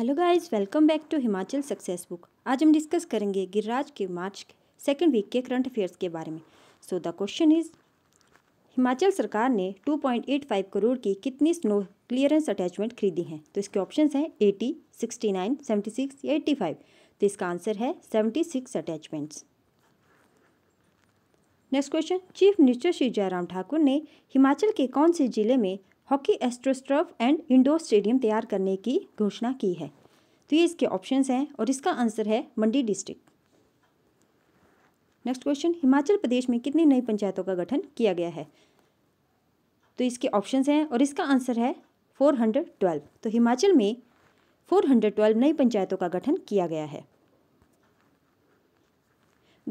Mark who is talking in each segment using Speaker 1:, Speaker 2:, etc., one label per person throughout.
Speaker 1: Hello guys welcome back to Himachal success book आज हम discuss करेंगे गिरिराज के मार्च सेकेंड वीक के करंट अफेयर्स के बारे में so the question is Himachal सरकार ने 2.85 करोड़ की कितनी स्नो क्लियरेंस अटैचमेंट खरीदी हैं तो इसके ऑप्शन हैं 80, 69, 76, 85 तो इसका आंसर है 76 attachments next question chief minister Shri Jairam Thakur ने हिमाचल के कौन से जिले में hockey astroturf and indoor stadium तैयार करने की घोषणा की है तो ये इसके ऑप्शंस हैं और इसका आंसर है Mandi district next question Himachal Pradesh में कितनी नई पंचायतों का गठन किया गया है तो इसके ऑप्शंस हैं और इसका आंसर है 412 तो हिमाचल में 412 नई पंचायतों का गठन किया गया है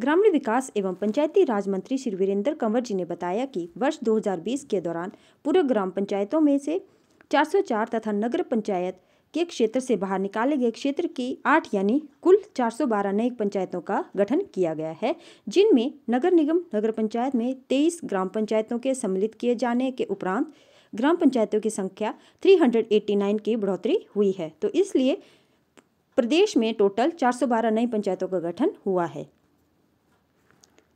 Speaker 1: ग्रामीण विकास एवं पंचायती राज मंत्री श्री वीरेंद्र कंवर जी ने बताया कि वर्ष 2020 के दौरान पूरे ग्राम पंचायतों में से 404 तथा नगर पंचायत के क्षेत्र से बाहर निकाले गए क्षेत्र की आठ यानी कुल 412 नई पंचायतों का गठन किया गया है जिनमें नगर निगम नगर पंचायत में 23 ग्राम पंचायतों के सम्मिलित किए जाने के उपरांत ग्राम पंचायतों की संख्या 389 की बढ़ोतरी हुई है तो इसलिए प्रदेश में टोटल 412 नई पंचायतों का गठन हुआ है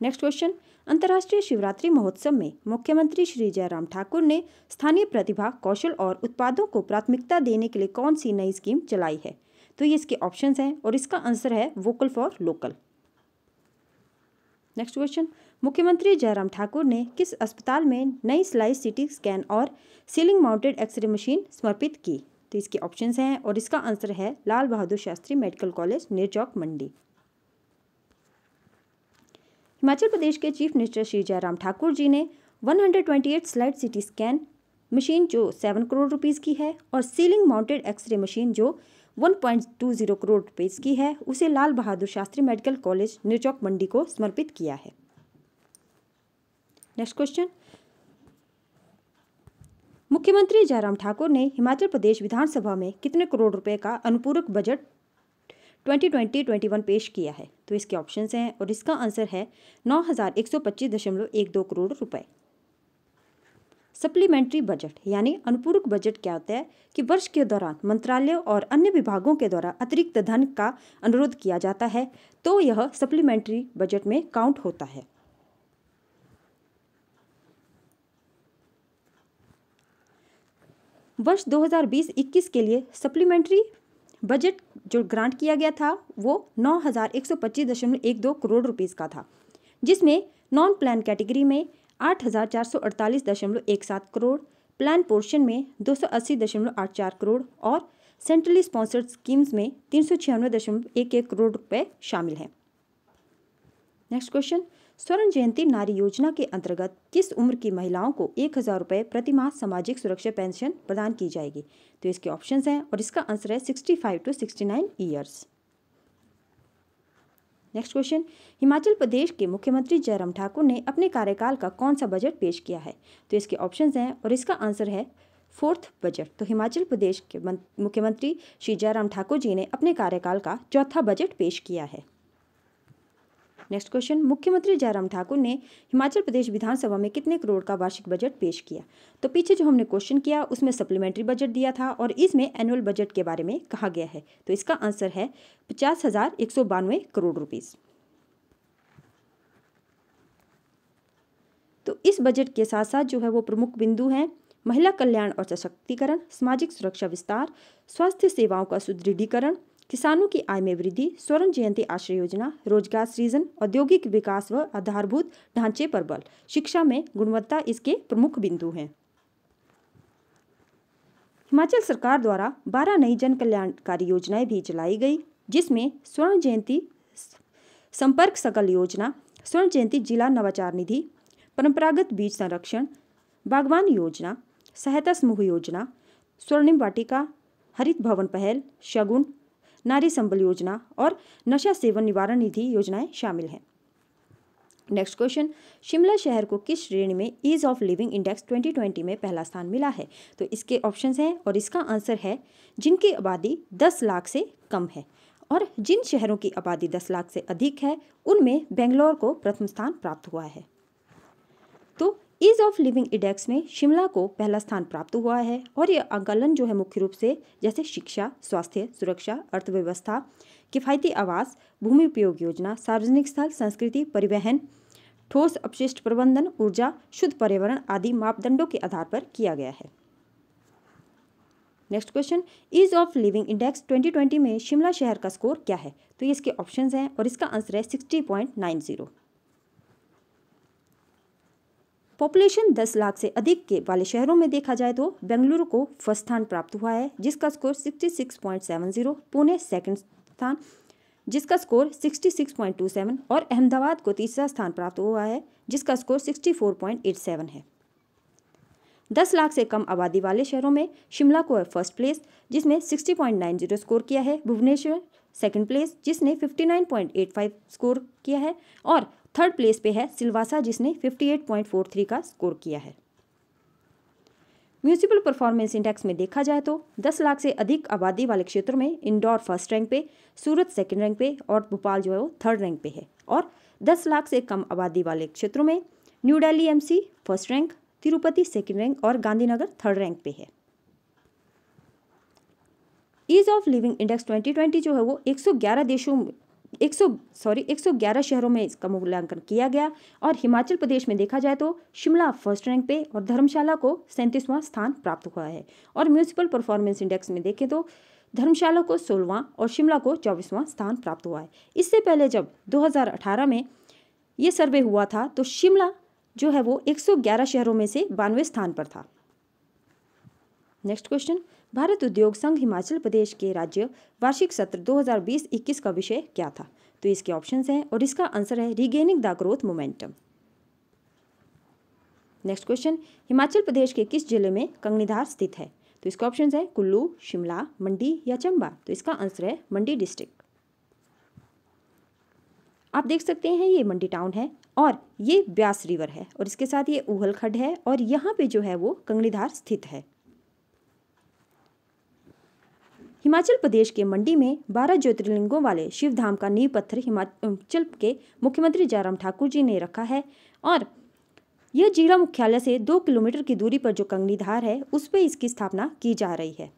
Speaker 1: नेक्स्ट क्वेश्चन अंतर्राष्ट्रीय शिवरात्रि महोत्सव में मुख्यमंत्री श्री जयराम ठाकुर ने स्थानीय प्रतिभा कौशल और उत्पादों को प्राथमिकता देने के लिए कौन सी नई स्कीम चलाई है तो ये इसके ऑप्शन हैं और इसका आंसर है vocal for local next question मुख्यमंत्री जयराम ठाकुर ने किस अस्पताल में नई स्लाइस सिटी स्कैन और सीलिंग माउंटेड एक्सरे मशीन समर्पित की तो इसके ऑप्शंस हैं और इसका आंसर है लाल बहादुर शास्त्री मेडिकल कॉलेज निरचौक मंडी हिमाचल प्रदेश के चीफ मिनिस्टर श्री जयराम ठाकुर जी ने 128 स्लाइड सिटी स्कैन मशीन जो 7 करोड़ रुपीस की है और सीलिंग माउंटेड एक्सरे मशीन जो 1.20 करोड़ रुपीस की है उसे लाल बहादुर शास्त्री मेडिकल कॉलेज निरचौक मंडी को समर्पित किया है नेक्स्ट क्वेश्चन मुख्यमंत्री जयराम ठाकुर ने हिमाचल प्रदेश विधानसभा में कितने करोड़ रुपए का अनुपूरक budget twenty twenty twenty one पेश किया है तो इसके ऑप्शन हैं और इसका आंसर है नौ हज़ार एक सौ पच्चीस दशमलव एक दो करोड़ रुपए सप्लीमेंट्री बजट यानी अनुपूरक बजट क्या होता है कि वर्ष के दौरान मंत्रालय और अन्य विभागों के द्वारा अतिरिक्त धन का अनुरोध किया जाता है तो यह सप्लीमेंट्री बजट में काउंट होता है वर्ष 2020-21 के लिए सप्लीमेंट्री बजट जो ग्रांट किया गया था वो नौ हज़ार एक सौ पच्चीस दशमलव एक दो करोड़ रुपीज़ का था जिसमें नॉन प्लान कैटेगरी में आठ हज़ार चार सौ अड़तालीस दशमलव एक सात करोड़ प्लान पोर्शन में दो सौ अस्सी दशमलव आठ चार करोड़ और सेंट्रली स्पॉन्सर्ड स्कीम्स में तीन सौ छियानवे दशमलव एक एक करोड़ रुपए शामिल हैं नेक्स्ट क्वेश्चन स्वर्ण जयंती नारी योजना के अंतर्गत किस उम्र की महिलाओं को एक हज़ार रुपये प्रतिमाह सामाजिक सुरक्षा पेंशन प्रदान की जाएगी तो इसके ऑप्शन हैं और इसका आंसर है sixty five to sixty nine years next question Himachal Pradesh के मुख्यमंत्री जयराम ठाकुर ने अपने कार्यकाल का कौन सा बजट पेश किया है तो इसके ऑप्शन हैं और इसका आंसर है फोर्थ बजट तो हिमाचल प्रदेश के मुख्यमंत्री श्री जयराम ठाकुर जी ने अपने कार्यकाल का चौथा बजट पेश किया है नेक्स्ट क्वेश्चन मुख्यमंत्री जयराम ठाकुर ने हिमाचल प्रदेश विधानसभा में कितने करोड़ का वार्षिक बजट पेश किया तो पीछे जो हमने क्वेश्चन किया उसमें सप्लीमेंट्री बजट दिया था और इसमें एनुअल बजट के बारे में कहा गया है तो इसका आंसर है पचास हजार एक सौ बानवे करोड़ रुपीज़ तो इस बजट के साथ साथ जो है वो प्रमुख बिंदु हैं महिला कल्याण और सशक्तिकरण सामाजिक सुरक्षा विस्तार स्वास्थ्य सेवाओं का सुदृढ़ीकरण किसानों की आय में वृद्धि स्वर्ण जयंती आश्रय योजना रोजगार सृजन औद्योगिक विकास व आधारभूत ढांचे पर बल शिक्षा में गुणवत्ता इसके प्रमुख बिंदु हैं हिमाचल सरकार द्वारा 12 नई जन कल्याणकारी योजनाएं भी चलाई गई जिसमें स्वर्ण जयंती संपर्क सकल योजना स्वर्ण जयंती जिला नवाचार निधि परंपरागत बीज संरक्षण बागवान योजना सहायता समूह योजना स्वर्णिम वाटिका हरित भवन पहल शगुन नारी संबल योजना और नशा सेवन निवारण निधि योजनाएं शामिल हैं नेक्स्ट क्वेश्चन शिमला शहर को किस श्रेणी में ईज ऑफ लिविंग इंडेक्स 2020 में पहला स्थान मिला है तो इसके ऑप्शंस हैं और इसका आंसर है जिनकी आबादी 10 लाख से कम है और जिन शहरों की आबादी 10 लाख से अधिक है उनमें बेंगलोर को प्रथम स्थान प्राप्त हुआ है तो ईज ऑफ लिविंग इंडेक्स में शिमला को पहला स्थान प्राप्त हुआ है और यह आकलन जो है मुख्य रूप से जैसे शिक्षा स्वास्थ्य सुरक्षा अर्थव्यवस्था किफ़ायती आवास भूमि उपयोग योजना सार्वजनिक स्थल संस्कृति परिवहन ठोस अपशिष्ट प्रबंधन ऊर्जा शुद्ध पर्यावरण आदि मापदंडों के आधार पर किया गया है next question ease of living index 2020 में शिमला शहर का स्कोर क्या है तो ये इसके ऑप्शंस हैं और इसका आंसर है 60.90 पॉपुलेशन 10 लाख से अधिक के वाले शहरों में देखा जाए तो बेंगलुरु को फर्स्ट स्थान प्राप्त हुआ है जिसका स्कोर 66.70 पुणे सेकंड स्थान जिसका स्कोर 66.27 और अहमदाबाद को तीसरा स्थान प्राप्त हुआ है जिसका स्कोर 64.87 है दस लाख से कम आबादी वाले शहरों में शिमला को है फर्स्ट प्लेस जिसने 60.90 स्कोर किया है भुवनेश्वर सेकंड प्लेस जिसने 59.85 स्कोर किया है और थर्ड प्लेस पे है सिलवासा जिसने 58.43 का स्कोर किया है म्यूनसिपल परफॉर्मेंस इंडेक्स में देखा जाए तो 10 लाख से अधिक आबादी वाले क्षेत्रों में इंदौर फर्स्ट रैंक पे सूरत सेकंड रैंक पे और भोपाल जो है वो थर्ड रैंक पे है और 10 लाख से कम आबादी वाले क्षेत्रों में New Delhi MC first rank Tirupati second rank और गांधीनगर थर्ड रैंक पे है ease of living index twenty जो है वो एक देशों एक सौ सॉरी एक सौ ग्यारह शहरों में इसका मूल्यांकन किया गया और हिमाचल प्रदेश में देखा जाए तो शिमला फर्स्ट रैंक पे और धर्मशाला को सैंतीसवां स्थान प्राप्त हुआ है और म्यूनसिपल परफॉर्मेंस इंडेक्स में देखें तो धर्मशाला को सोलवा और शिमला को चौबीसवां स्थान प्राप्त हुआ है इससे पहले जब 2018 में ये सर्वे हुआ था तो शिमला जो है वो 111 शहरों में से बानवे स्थान पर था नेक्स्ट क्वेश्चन भारत उद्योग संघ हिमाचल प्रदेश के राज्य वार्षिक सत्र 2020-21 का विषय क्या था तो इसके ऑप्शन हैं और इसका आंसर है regaining the growth momentum next question Himachal Pradesh के किस जिले में कंगनीधार स्थित है तो इसका ऑप्शन है कुल्लू शिमला मंडी या चंबा तो इसका आंसर है मंडी डिस्ट्रिक्ट आप देख सकते हैं ये मंडी टाउन है और ये ब्यास रिवर है और इसके साथ ये ऊहल खड है और यहाँ पे जो है वो कंगनीधार स्थित है हिमाचल प्रदेश के मंडी में बारह ज्योतिर्लिंगों वाले शिव धाम का नींव पत्थर हिमाचल के मुख्यमंत्री जयराम ठाकुर जी ने रखा है और यह जिला मुख्यालय से दो किलोमीटर की दूरी पर जो कंगनी धार है उस पर इसकी स्थापना की जा रही है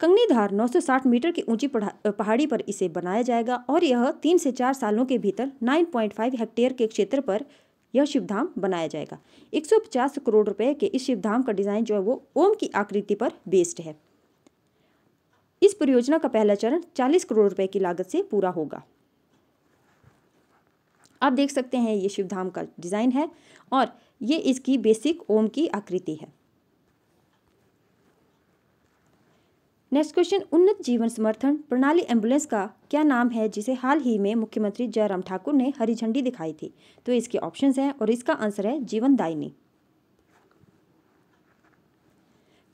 Speaker 1: कंगनी धार 960 मीटर की ऊंची पहाड़ी पर इसे बनाया जाएगा और यह तीन से चार सालों के भीतर 9.5 हेक्टेयर के क्षेत्र पर यह शिवधाम बनाया जाएगा 150 करोड़ रुपए के इस शिवधाम का डिज़ाइन जो है वो ओम की आकृति पर बेस्ड है इस परियोजना का पहला चरण 40 करोड़ रुपए की लागत से पूरा होगा आप देख सकते हैं ये शिवधाम का डिज़ाइन है और ये इसकी बेसिक ओम की आकृति है नेक्स्ट क्वेश्चन उन्नत जीवन समर्थन प्रणाली एम्बुलेंस का क्या नाम है जिसे हाल ही में मुख्यमंत्री जयराम ठाकुर ने हरी झंडी दिखाई थी तो इसके ऑप्शंस हैं और इसका आंसर है जीवन दायनी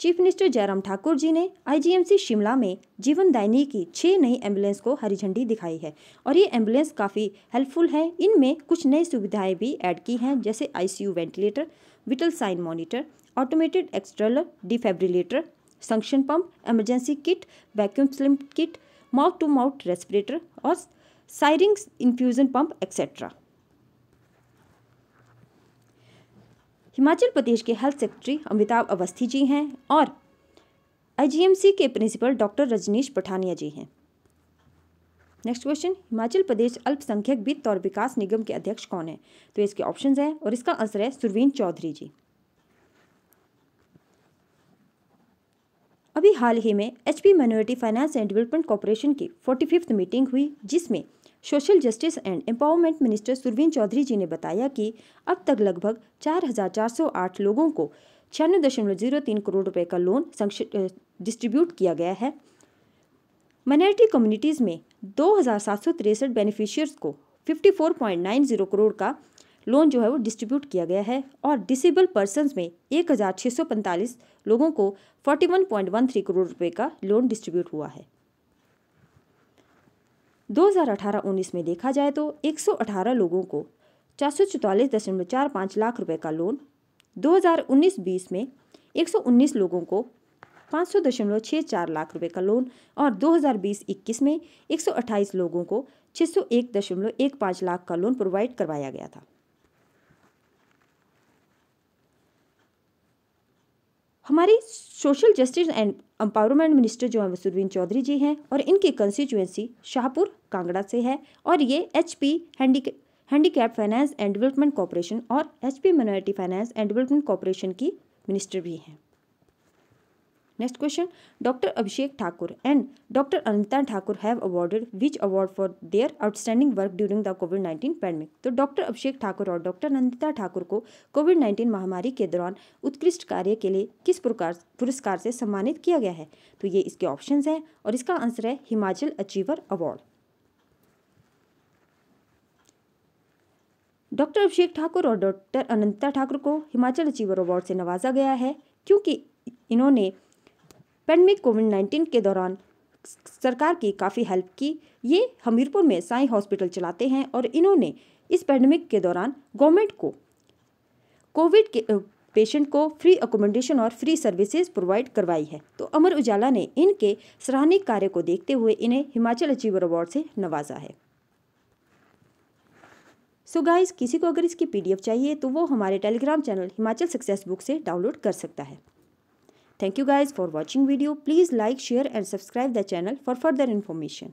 Speaker 1: चीफ मिनिस्टर जयराम ठाकुर जी ने आईजीएमसी शिमला में जीवन दायनी की छह नई एम्बुलेंस को हरी झंडी दिखाई है और ये एम्बुलेंस काफ़ी हेल्पफुल है इनमें कुछ नई सुविधाएं भी ऐड की हैं जैसे ICU ventilator vital sign monitor automated external defibrillator suction pump emergency kit vacuum splint kit mouth to mouth respirator और syringe infusion pump etcetera Himachal Pradesh के हेल्थ सेक्रेटरी अमिताभ अवस्थी जी हैं और आईजीएमसी के प्रिंसिपल डॉक्टर रजनीश पठानिया जी हैं नेक्स्ट क्वेश्चन हिमाचल प्रदेश अल्पसंख्यक वित्त और विकास निगम के अध्यक्ष कौन है तो इसके ऑप्शंस हैं और इसका आंसर है सुरवीन चौधरी जी अभी हाल ही में H P minority finance and development corporation की फोर्टी फिफ्थ मीटिंग हुई जिसमें social justice and empowerment minister Surveen Chaudhary ji ने बताया कि अब तक लगभग चार चार हजार सौ आठ लोगों को छियानवे दशमलव जीरो तीन करोड़ रुपए का लोन डिस्ट्रीब्यूट किया गया है माइनॉरिटी कम्युनिटीज़ में दो हजार सात सौ तिरसठ बेनिफिशियर्स को fifty four point nine zero crore का लोन जो है वो डिस्ट्रीब्यूट किया गया है और डिसेबल पर्सन में एक लोगों को 41.13 करोड़ रुपए का लोन डिस्ट्रीब्यूट हुआ है 2018-19 में देखा जाए तो 118 लोगों को चार लाख रुपए का लोन 2019-20 में 119 लोगों को पाँच सौ दशमलव छः चार लाख रुपए का लोन और 2020-21 में 128 लोगों को छः सौ एक दशमलव एक पाँच लाख का लोन प्रोवाइड करवाया गया था हमारी social justice and empowerment minister जो हैं वो सुरवीन चौधरी जी हैं और इनकी कंस्टिट्यूएंसी शाहपुर कांगड़ा से है और ये H P handy handicap finance and development corporation और H P minority finance and development corporation की मिनिस्टर भी हैं next question doctor Abhishek Thakur and doctor Anita Thakur have awarded which award for their outstanding work during the covid nineteen pandemic तो doctor Abhishek Thakur और doctor Anita Thakur को Covid nineteen महामारी के दौरान उत्कृष्ट कार्य के लिए किस प्रकार पुरस्कार से सम्मानित किया गया है तो ये इसके ऑप्शन हैं और इसका आंसर है Himachal achiever award doctor Abhishek Thakur और डॉक्टर अनंता ठाकुर को हिमाचल अचीवर अवार्ड से नवाजा गया है क्योंकि इन्होंने पेंडेमिक कोविड नाइन्टीन के दौरान सरकार की काफ़ी हेल्प की ये हमीरपुर में साई हॉस्पिटल चलाते हैं और इन्होंने इस पैंडमिक के दौरान गवर्नमेंट को कोविड के पेशेंट को फ्री अकोमोडेशन और फ्री सर्विसेज प्रोवाइड करवाई है तो अमर उजाला ने इनके सराहनीय कार्य को देखते हुए इन्हें हिमाचल अचीवर अवार्ड से नवाजा है सो so गाइस किसी को अगर इसकी पीडीएफ चाहिए तो वो हमारे Telegram channel Himachal success book से डाउनलोड कर सकता है Thank you guys for watching video. Please like, share and subscribe the channel for further information.